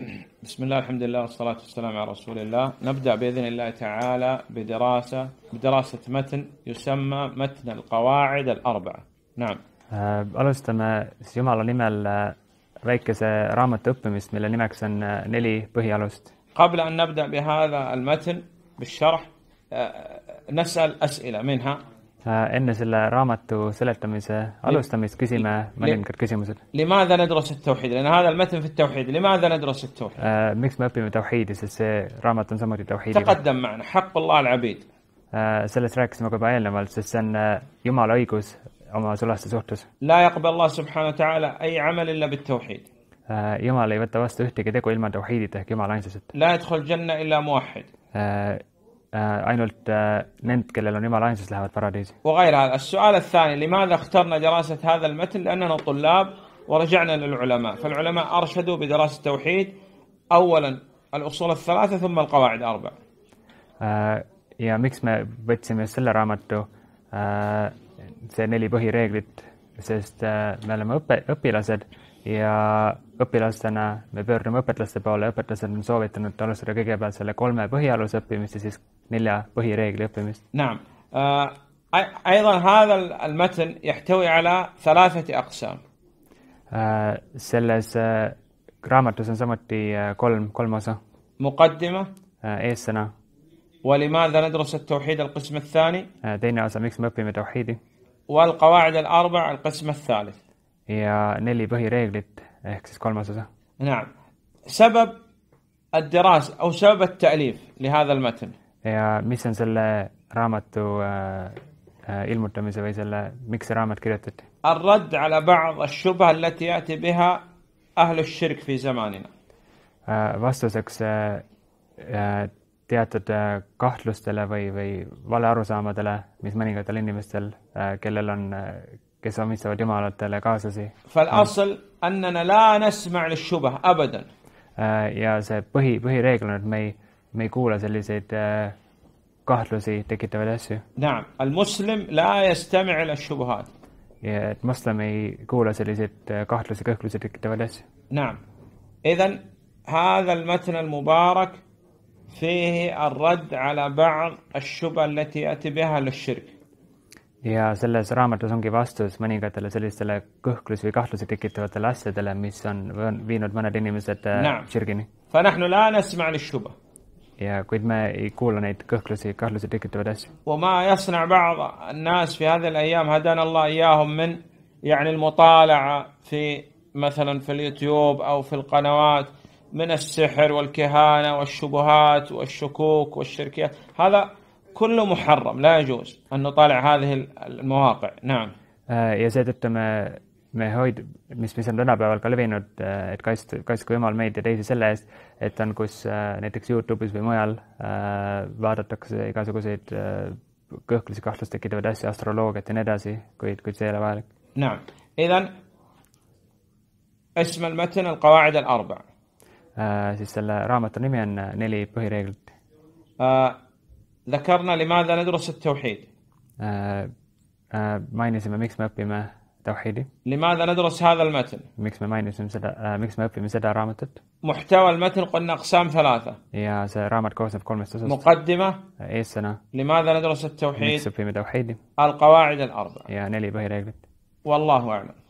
بسم الله الحمد لله والصلاة والسلام على رسول الله نبدأ بإذن الله تعالى بدراسة بدراسة متن يسمى متن القواعد الأربعة نعم alustame siis Jumala nimel väikese raamatu õppimist mille nimeks on neli põhialust قبل أن نبدأ بهذا المتن بالشرح آه، نسأل أسئلة منها enne selle raamatu seletamise alustamist küsime mõningad küsimused. لماذا ندرس التوحيد؟ لأن هذا المتن في التوحيد. لماذا ندرس التوحيد؟ miks me õpime tauhiidi, sest see raamat on samuti tauhiidi. تقدم معنا حق الله العبيد. sellest rääkisime ka juba eelnevalt, sest see on Jumala õigus oma sulaste suhtes. لا يقبل الله سبحانه وتعالى أي عمل إلا بالتوحيد. Jumal ei võta vastu ühtegi tegu ilma tauhiidita ehk Jumala ainsuseta. لا يدخل الجنة إلا موحد. ainult need, kellel on Jumala ainsus lähevad paradiisi. السؤال الثاني لماذا اخترنا دراسة هذا المتن لأننا طلاب ورجعنا للعلماء فالعلماء أرشدوا بدراسة التوحيد أولا الأصول الثلاثة ثم القواعد أربع آه، õpilastena me pöördume õpetlaste poole, õpetlased on soovitanud alustada kõigepealt selle kolme põhialuse õppimist ja siis nelja põhireegli õppimist. نعم أيضا هذا المتن يحتوي على ثلاثة أقسام selles raamatus on samuti kolm, kolm osa. مقدمة eessõna. ولماذا ندرس التوحيد القسم الثاني teine osa, miks me õpime tauhiidi. والقواعد الأربع القسم الثالث. ja neli põhireeglit ehk siis kolmas osa. نعم سبب الدراسة أو سبب التأليف لهذا المتن ja mis on selle raamatu äh, äh, ilmutamise või selle, miks see raamat kirjutati? الرد على بعض الشبه التي يأتي بها أهل الشرك في زماننا äh, vastuseks äh, äh, teatud äh, kahtlustele või, või valearusaamadele, mis mõningatel inimestel äh,, kellel on äh, kes abistavad jumalatele kaaslasi. فالأصل أننا لا نسمع للشبه أبدا. ja see põhi, põhireegel on, et me ei, me ei kuula selliseid kahtlusi tekitavaid asju. نعم المسلم لا يستمع إلى الشبهات. ja et moslem ei kuula selliseid kahtlusi, kõhklusi tekitavaid asju. نعم إذا هذا المتن المبارك فيه الرد على بعض الشبه التي يأتي بها للشرك. ja selles raamatus ongi vastus mõningatele sellistele kõhklusi või kahtlusi tekitavatele asjadele, mis on viinud mõned inimesed širgini. ja kuid me ei kuula neid kõhklusi, kahtlusi tekitavaid asju. يعني المطالعة في مثلا في اليوتيوب أو في القنوات من السحر والكهانة والشبهات والشكوك والشركيات هذا كله محرم لا يجوز أن نطالع هذه المواقع نعم ja seetõttu me, me hoid-, mis, mis on tänapäeval ka levinud, et kaitst-, kaitsku jumal meid ja teisi selle eest, et on, kus näiteks Youtube'is või mujal vaadatakse igasuguseid kõhklusi, kahtlust tekitavaid asju, astroloogiat ja nii edasi, kuid, kuid see ei ole vajalik. نعم إذا اسم المتن القواعد الأربع siis selle raamatu nimi on neli põhireeglit. ذكرنا لماذا ندرس التوحيد mainitsimme, miks me ما توحيدي لماذا ندرس هذا المتن؟ ميكس ما ماينس ميكس آه، ما في مسدا رامتت محتوى المتن قلنا اقسام ثلاثة يا رامت كوسن في كل مستوى مقدمة آه، اي سنة لماذا ندرس التوحيد؟ ميكس ما توحيدي القواعد الأربعة يا نيلي بهي ريغلت والله أعلم